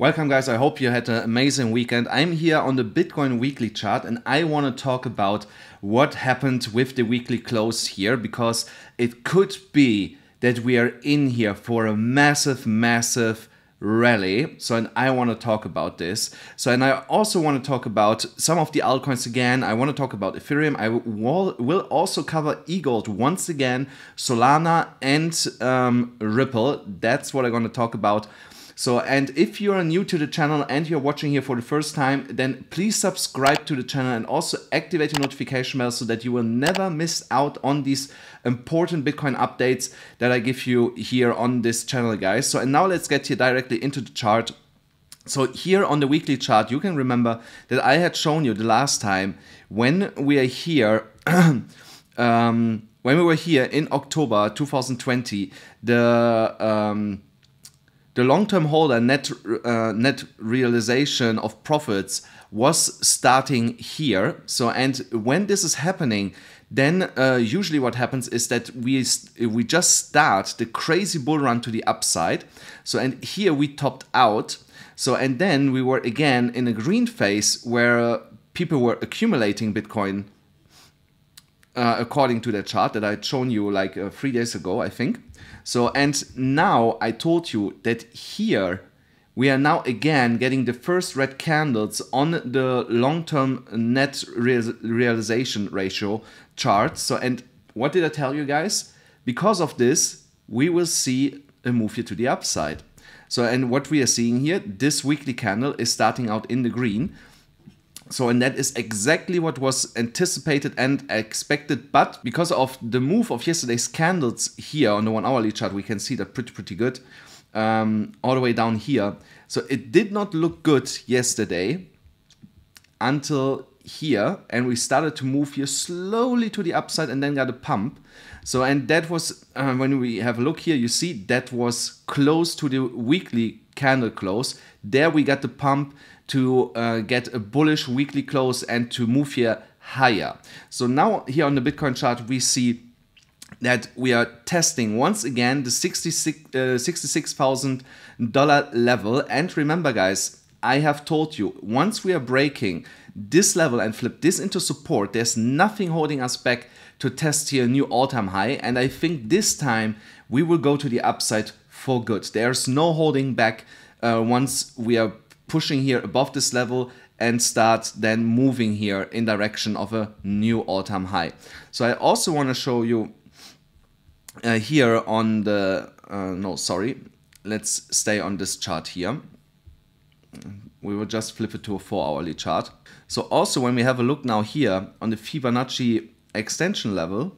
Welcome, guys. I hope you had an amazing weekend. I'm here on the Bitcoin weekly chart and I want to talk about what happened with the weekly close here because it could be that we are in here for a massive, massive rally. So, and I want to talk about this. So, and I also want to talk about some of the altcoins again. I want to talk about Ethereum. I will also cover eGold once again, Solana, and um, Ripple. That's what I'm going to talk about. So, and if you are new to the channel and you're watching here for the first time, then please subscribe to the channel and also activate the notification bell so that you will never miss out on these important Bitcoin updates that I give you here on this channel, guys. So, and now let's get here directly into the chart. So here on the weekly chart, you can remember that I had shown you the last time when we are here, um, when we were here in October 2020, the um, the long-term holder net uh, net realization of profits was starting here. So and when this is happening, then uh, usually what happens is that we we just start the crazy bull run to the upside. So and here we topped out. So and then we were again in a green phase where people were accumulating Bitcoin uh, according to that chart that I'd shown you like uh, three days ago, I think. So, and now I told you that here we are now again getting the first red candles on the long-term net real realization ratio chart. So, and what did I tell you guys? Because of this, we will see a move here to the upside. So, and what we are seeing here, this weekly candle is starting out in the green. So, and that is exactly what was anticipated and expected. But because of the move of yesterday's candles here on the one hourly chart, we can see that pretty, pretty good um, all the way down here. So it did not look good yesterday until here and we started to move here slowly to the upside and then got a pump. So, and that was, uh, when we have a look here, you see that was close to the weekly candle close. There we got the pump to uh, get a bullish weekly close and to move here higher. So now here on the Bitcoin chart, we see that we are testing once again the 66000 uh, dollars level. And remember guys, I have told you, once we are breaking this level and flip this into support, there's nothing holding us back to test here a new all-time high. And I think this time we will go to the upside for good. There's no holding back uh, once we are pushing here above this level and start then moving here in direction of a new all-time high. So I also want to show you uh, here on the, uh, no, sorry, let's stay on this chart here. We will just flip it to a four hourly chart. So also when we have a look now here on the Fibonacci extension level,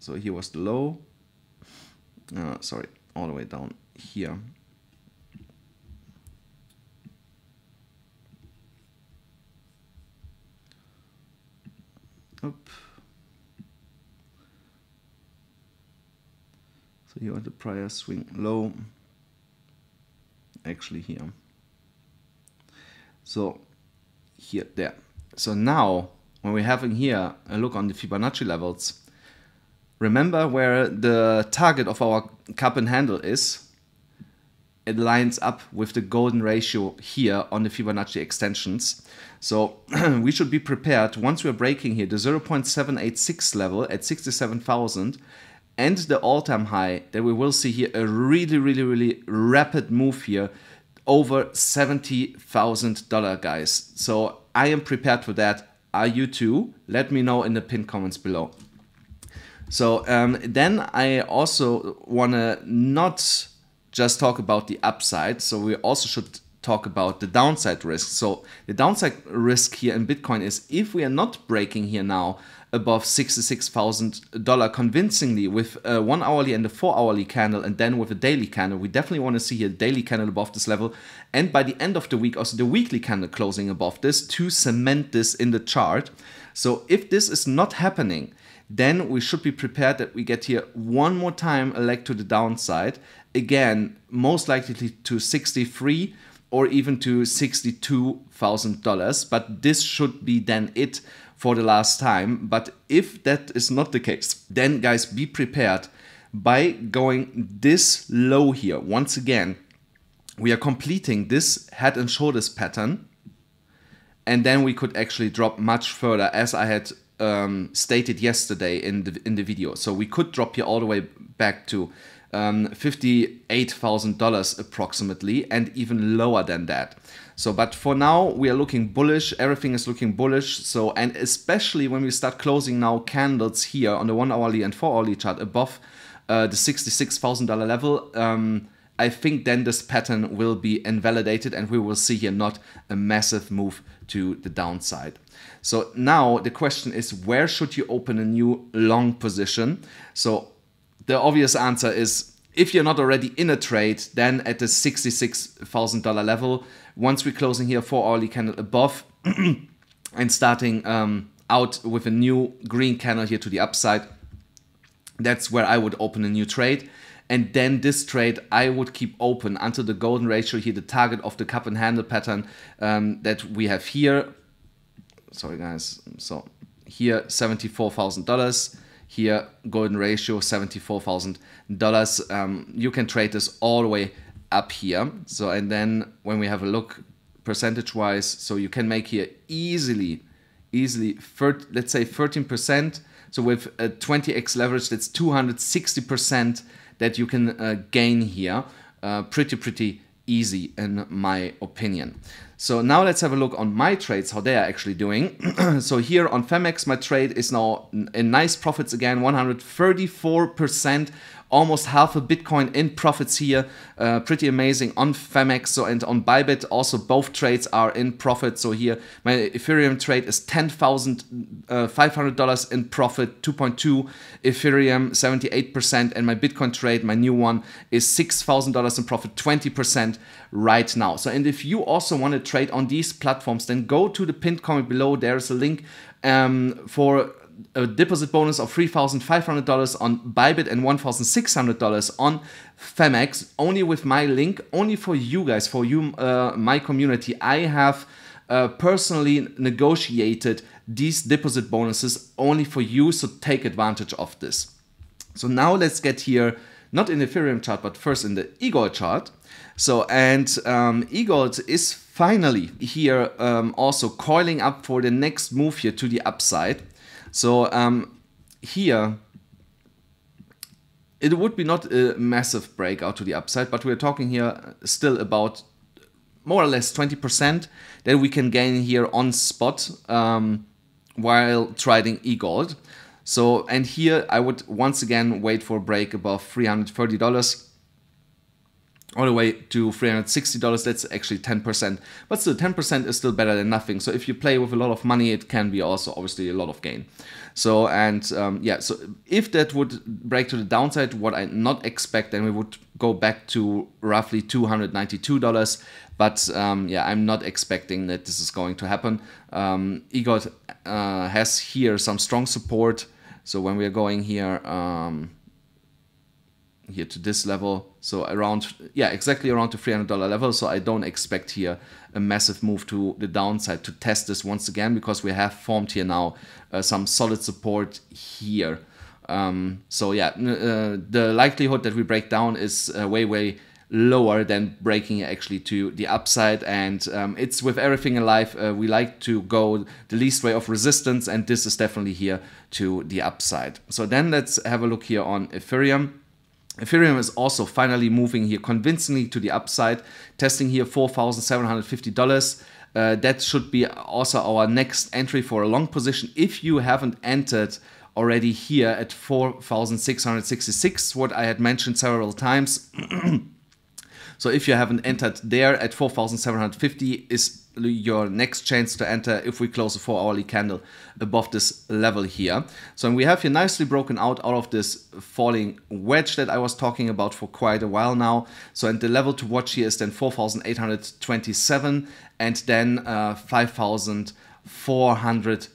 so here was the low, uh, sorry, all the way down here. Up. So here the prior swing low, actually here. So here, there. So now when we're having here a look on the Fibonacci levels, Remember where the target of our cup and handle is? It lines up with the golden ratio here on the Fibonacci extensions. So we should be prepared once we're breaking here the 0.786 level at 67,000 and the all-time high that we will see here a really, really, really rapid move here over $70,000 guys. So I am prepared for that. Are you too? Let me know in the pinned comments below. So um, then I also want to not just talk about the upside. So we also should talk about the downside risk. So the downside risk here in Bitcoin is if we are not breaking here now above $66,000 convincingly with a one hourly and a four hourly candle and then with a daily candle, we definitely want to see a daily candle above this level. And by the end of the week, also the weekly candle closing above this to cement this in the chart. So if this is not happening, then we should be prepared that we get here one more time a leg to the downside. Again, most likely to 63 or even to $62,000, but this should be then it for the last time. But if that is not the case, then guys, be prepared by going this low here. Once again, we are completing this head and shoulders pattern and then we could actually drop much further as I had um, stated yesterday in the in the video. So we could drop here all the way back to um, $58,000 approximately and even lower than that. So, but for now, we are looking bullish. Everything is looking bullish. So, and especially when we start closing now candles here on the one hourly and four hourly chart above uh, the $66,000 level, um, I think then this pattern will be invalidated and we will see here not a massive move to the downside. So now the question is where should you open a new long position? So the obvious answer is if you're not already in a trade, then at the $66,000 level, once we're closing here four hourly candle above and starting um, out with a new green candle here to the upside, that's where I would open a new trade and then this trade I would keep open until the golden ratio here, the target of the cup and handle pattern um, that we have here. Sorry guys, so here $74,000, here golden ratio $74,000. Um, you can trade this all the way up here. So, and then when we have a look percentage wise, so you can make here easily, easily, let's say 13%. So with a 20x leverage, that's 260% that you can uh, gain here uh, pretty, pretty easy in my opinion. So now let's have a look on my trades, how they are actually doing. so here on Femex, my trade is now in nice profits again, 134% almost half a Bitcoin in profits here. Uh, pretty amazing on Femex so, and on Bybit. Also, both trades are in profit. So here, my Ethereum trade is $10,500 uh, in profit, 2.2 Ethereum, 78%. And my Bitcoin trade, my new one, is $6,000 in profit, 20% right now. So, and if you also want to trade on these platforms, then go to the pinned comment below. There is a link um, for a deposit bonus of $3,500 on Bybit and $1,600 on Femex, only with my link, only for you guys, for you, uh, my community. I have uh, personally negotiated these deposit bonuses only for you, so take advantage of this. So now let's get here, not in the Ethereum chart, but first in the eGold chart. So, and um, eGold is finally here um, also coiling up for the next move here to the upside. So um, here, it would be not a massive breakout to the upside, but we're talking here still about more or less 20% that we can gain here on spot um, while trading e gold. So, and here I would once again wait for a break above $330 all the way to $360. That's actually 10%. But still, 10% is still better than nothing. So if you play with a lot of money, it can be also obviously a lot of gain. So, and um, yeah, so if that would break to the downside, what I not expect, then we would go back to roughly $292. But um, yeah, I'm not expecting that this is going to happen. Um, EGOT uh, has here some strong support. So when we are going here, um, here to this level. So around, yeah, exactly around the $300 level. So I don't expect here a massive move to the downside to test this once again because we have formed here now uh, some solid support here. Um, so yeah, uh, the likelihood that we break down is uh, way, way lower than breaking actually to the upside. And um, it's with everything in life, uh, we like to go the least way of resistance. And this is definitely here to the upside. So then let's have a look here on Ethereum. Ethereum is also finally moving here convincingly to the upside, testing here $4,750. Uh, that should be also our next entry for a long position if you haven't entered already here at 4,666, what I had mentioned several times. so if you haven't entered there at 4,750 is your next chance to enter if we close a four hourly candle above this level here. So we have here nicely broken out out of this falling wedge that I was talking about for quite a while now. So and the level to watch here is then 4,827 and then uh, 5,000 $400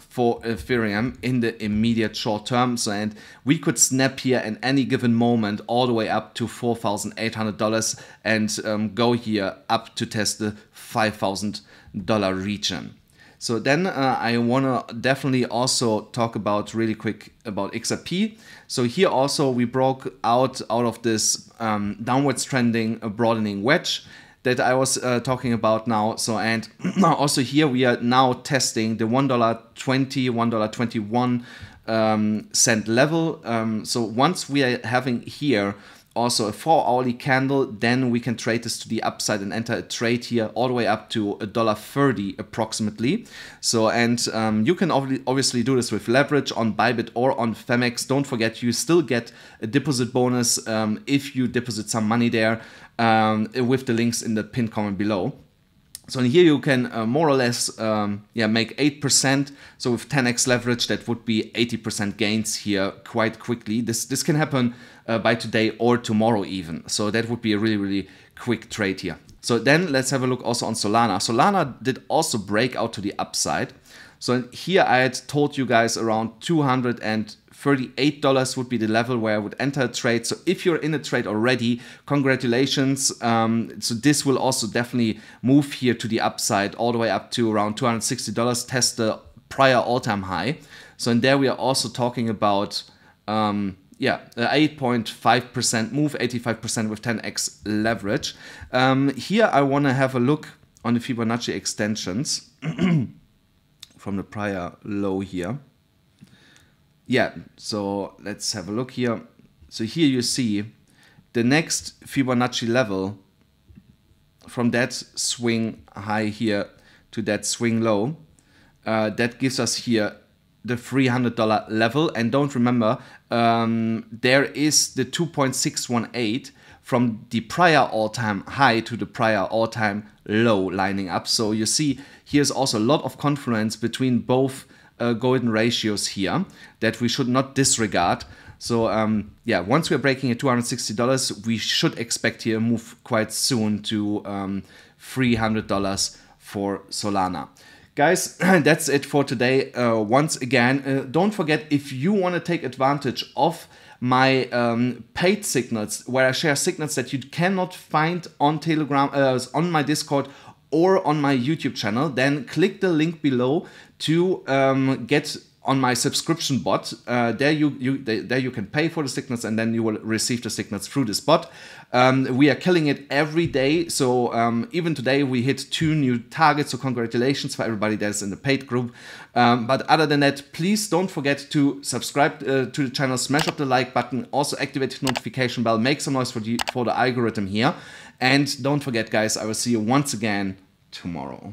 for Ethereum in the immediate short term. So, and we could snap here in any given moment all the way up to $4,800 and um, go here up to test the $5,000 region. So then uh, I want to definitely also talk about really quick about XRP. So here also we broke out out of this um, downwards trending broadening wedge that I was uh, talking about now. So, and also here we are now testing the $1.20, $1.21 um, cent level. Um, so once we are having here also a four hourly candle, then we can trade this to the upside and enter a trade here all the way up to a dollar thirty approximately. So, and um, you can obviously do this with leverage on Bybit or on Femex. Don't forget, you still get a deposit bonus um, if you deposit some money there um, with the links in the pinned comment below. So in here you can uh, more or less um, yeah make 8%. So with 10x leverage, that would be 80% gains here quite quickly. This this can happen uh, by today or tomorrow even. So that would be a really really quick trade here. So then let's have a look also on Solana. Solana did also break out to the upside. So here I had told you guys around 238 dollars would be the level where I would enter a trade. So if you're in a trade already, congratulations. Um, so this will also definitely move here to the upside all the way up to around $260, test the prior all-time high. So in there we are also talking about um, yeah, 8.5% move, 85% with 10x leverage. Um, here I want to have a look on the Fibonacci extensions. from the prior low here. Yeah, so let's have a look here. So here you see the next Fibonacci level from that swing high here to that swing low. Uh, that gives us here the $300 level. And don't remember, um, there is the 2.618 from the prior all-time high to the prior all-time low lining up. So you see, here's also a lot of confluence between both uh, golden ratios here that we should not disregard. So um, yeah, once we're breaking at $260, we should expect here a move quite soon to um, $300 for Solana. Guys, that's it for today. Uh, once again, uh, don't forget if you want to take advantage of my um, paid signals, where I share signals that you cannot find on Telegram, uh, on my Discord, or on my YouTube channel, then click the link below to um, get on my subscription bot. Uh, there you, you they, there you can pay for the signals and then you will receive the signals through this bot. Um, we are killing it every day. So um, even today we hit two new targets. So congratulations for everybody that's in the paid group. Um, but other than that, please don't forget to subscribe uh, to the channel, smash up the like button, also activate the notification bell, make some noise for the, for the algorithm here. And don't forget guys, I will see you once again tomorrow.